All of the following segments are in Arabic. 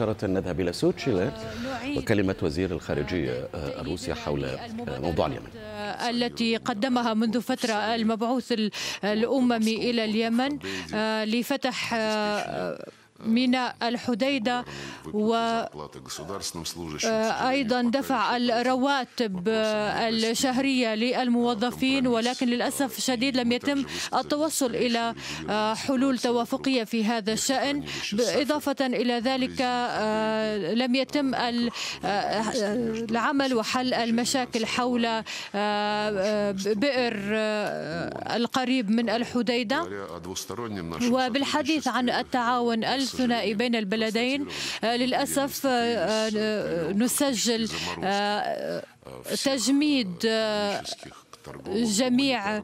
مباشرة نذهب إلى سوتشي آه، وكلمة وزير آه، الخارجية الروسية آه، حول موضوع اليمن التي قدمها منذ فترة المبعوث الأممي إلى اليمن لفتح من الحديدة وأيضا آه، دفع الرواتب الشهرية للموظفين ولكن للأسف الشديد لم يتم التوصل إلى آه، حلول توافقية في هذا الشأن إضافة إلى ذلك آه، لم يتم العمل وحل المشاكل حول بئر القريب من الحديدة وبالحديث عن التعاون الثنائي بين البلدين آه، للأسف آه، آه، نسجل تجميد جميع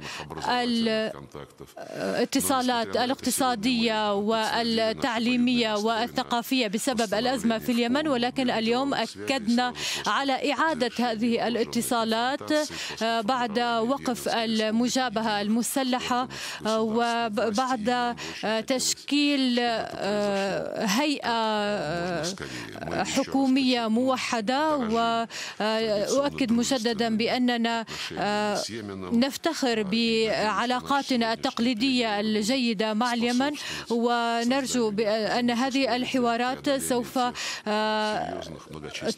الاتصالات الاقتصادية والتعليمية والثقافية بسبب الأزمة في اليمن ولكن اليوم أكدنا على إعادة هذه الاتصالات بعد وقف المجابهة المسلحة وبعد تشكيل هيئة حكومية موحدة وأؤكد آه، آه، مجددا بأننا آه، نفتخر بعلاقاتنا التقليدية الجيدة مع اليمن ونرجو أن هذه الحوارات سوف آه،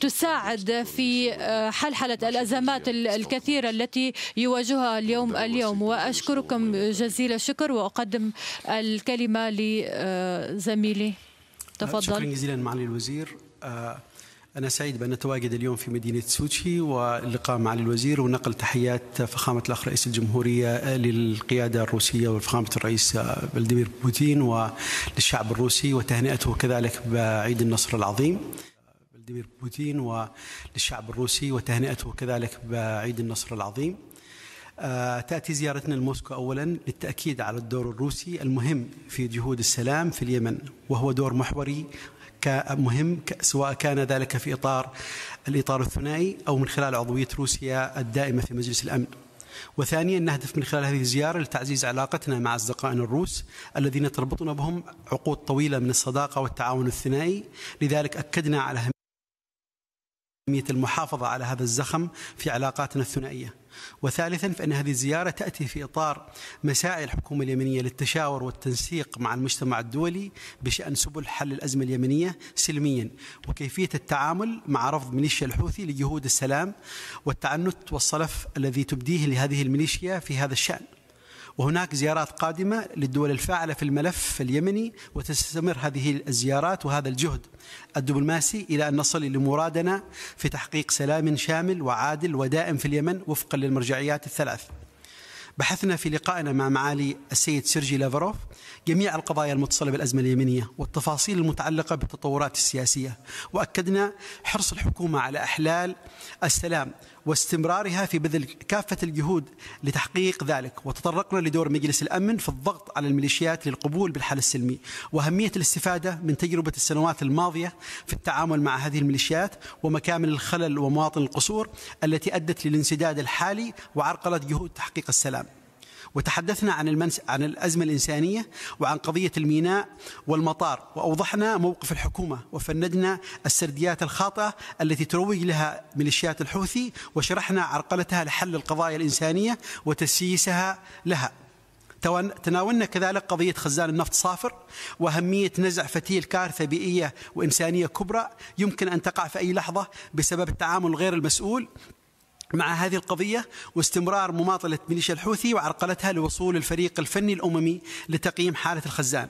تساعد في آه، حلحلة الأزمات الكثيرة التي يواجهها اليوم اليوم وأشكركم جزيل الشكر وأقدم الكلمة لزميلي تفضل شكرا جزيلا معالي الوزير آه، أنا سعيد بأن أتواجد اليوم في مدينة سوتشي واللقاء مع الوزير ونقل تحيات فخامة الأخ رئيس الجمهورية للقيادة الروسية وفخامة الرئيس فلاديمير بوتين وللشعب الروسي وتهنئته كذلك بعيد النصر العظيم فلاديمير بوتين وللشعب الروسي وتهنئته كذلك بعيد النصر العظيم آه، تأتي زيارتنا لموسكو أولا للتأكيد على الدور الروسي المهم في جهود السلام في اليمن وهو دور محوري مهم سواء كان ذلك في إطار الإطار الثنائي أو من خلال عضوية روسيا الدائمة في مجلس الأمن وثانيا نهدف من خلال هذه الزيارة لتعزيز علاقتنا مع أصدقائنا الروس الذين تربطنا بهم عقود طويلة من الصداقة والتعاون الثنائي لذلك أكدنا على أهمية المحافظة على هذا الزخم في علاقاتنا الثنائية وثالثا فإن هذه الزيارة تأتي في إطار مساعي الحكومة اليمنية للتشاور والتنسيق مع المجتمع الدولي بشأن سبل حل الأزمة اليمنية سلميا وكيفية التعامل مع رفض ميليشيا الحوثي لجهود السلام والتعنت والصلف الذي تبديه لهذه الميليشيا في هذا الشأن وهناك زيارات قادمة للدول الفاعلة في الملف اليمني وتستمر هذه الزيارات وهذا الجهد الدبلوماسي إلى أن نصل لمرادنا في تحقيق سلام شامل وعادل ودائم في اليمن وفقا للمرجعيات الثلاث بحثنا في لقائنا مع معالي السيد سيرجي لافروف جميع القضايا المتصلة بالأزمة اليمنية والتفاصيل المتعلقة بالتطورات السياسية وأكدنا حرص الحكومة على أحلال السلام واستمرارها في بذل كافة الجهود لتحقيق ذلك وتطرقنا لدور مجلس الأمن في الضغط على الميليشيات للقبول بالحل السلمي وأهمية الاستفادة من تجربة السنوات الماضية في التعامل مع هذه الميليشيات ومكامن الخلل ومواطن القصور التي أدت للانسداد الحالي وعرقلت جهود تحقيق السلام وتحدثنا عن المنس عن الأزمة الإنسانية وعن قضية الميناء والمطار وأوضحنا موقف الحكومة وفندنا السرديات الخاطئة التي تروج لها ميليشيات الحوثي وشرحنا عرقلتها لحل القضايا الإنسانية وتسييسها لها تناولنا كذلك قضية خزان النفط صافر وأهمية نزع فتيل كارثة بيئية وإنسانية كبرى يمكن أن تقع في أي لحظة بسبب التعامل غير المسؤول مع هذه القضية واستمرار مماطلة ميليشيا الحوثي وعرقلتها لوصول الفريق الفني الأممي لتقييم حالة الخزان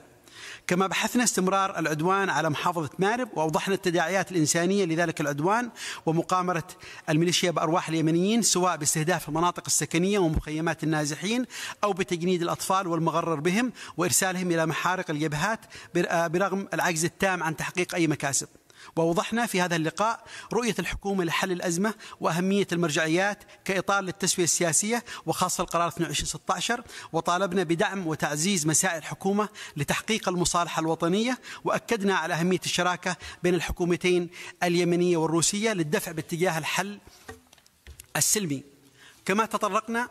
كما بحثنا استمرار العدوان على محافظة مارب وأوضحنا التداعيات الإنسانية لذلك العدوان ومقامرة الميليشيا بأرواح اليمنيين سواء باستهداف المناطق السكنية ومخيمات النازحين أو بتجنيد الأطفال والمغرر بهم وإرسالهم إلى محارق الجبهات برغم العجز التام عن تحقيق أي مكاسب ووضحنا في هذا اللقاء رؤية الحكومة لحل الأزمة وأهمية المرجعيات كإطار للتسوية السياسية وخاصة القرار 2216 وطالبنا بدعم وتعزيز مساعي الحكومة لتحقيق المصالحة الوطنية وأكدنا على أهمية الشراكة بين الحكومتين اليمنية والروسية للدفع باتجاه الحل السلمي كما تطرقنا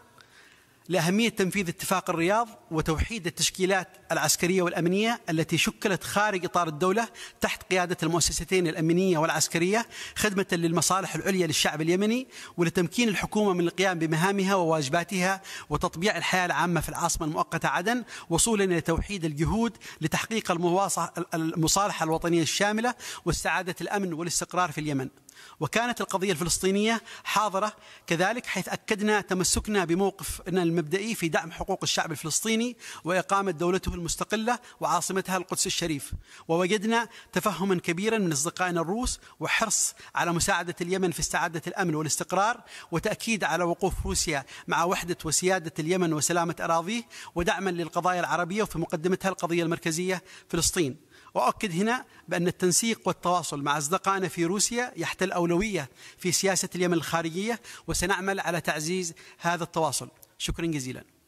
لأهمية تنفيذ اتفاق الرياض وتوحيد التشكيلات العسكرية والأمنية التي شكلت خارج إطار الدولة تحت قيادة المؤسستين الأمنية والعسكرية خدمة للمصالح العليا للشعب اليمني ولتمكين الحكومة من القيام بمهامها وواجباتها وتطبيع الحياة العامة في العاصمة المؤقتة عدن وصولا إلى توحيد الجهود لتحقيق المصالحة الوطنية الشاملة واستعادة الأمن والاستقرار في اليمن وكانت القضية الفلسطينية حاضرة كذلك حيث أكدنا تمسكنا بموقفنا المبدئي في دعم حقوق الشعب الفلسطيني وإقامة دولته المستقلة وعاصمتها القدس الشريف ووجدنا تفهما كبيرا من أصدقائنا الروس وحرص على مساعدة اليمن في استعادة الأمن والاستقرار وتأكيد على وقوف روسيا مع وحدة وسيادة اليمن وسلامة أراضيه ودعما للقضايا العربية وفي مقدمتها القضية المركزية فلسطين وأؤكد هنا بأن التنسيق والتواصل مع أصدقائنا في روسيا يحتل أولوية في سياسة اليمن الخارجية وسنعمل على تعزيز هذا التواصل شكرا جزيلا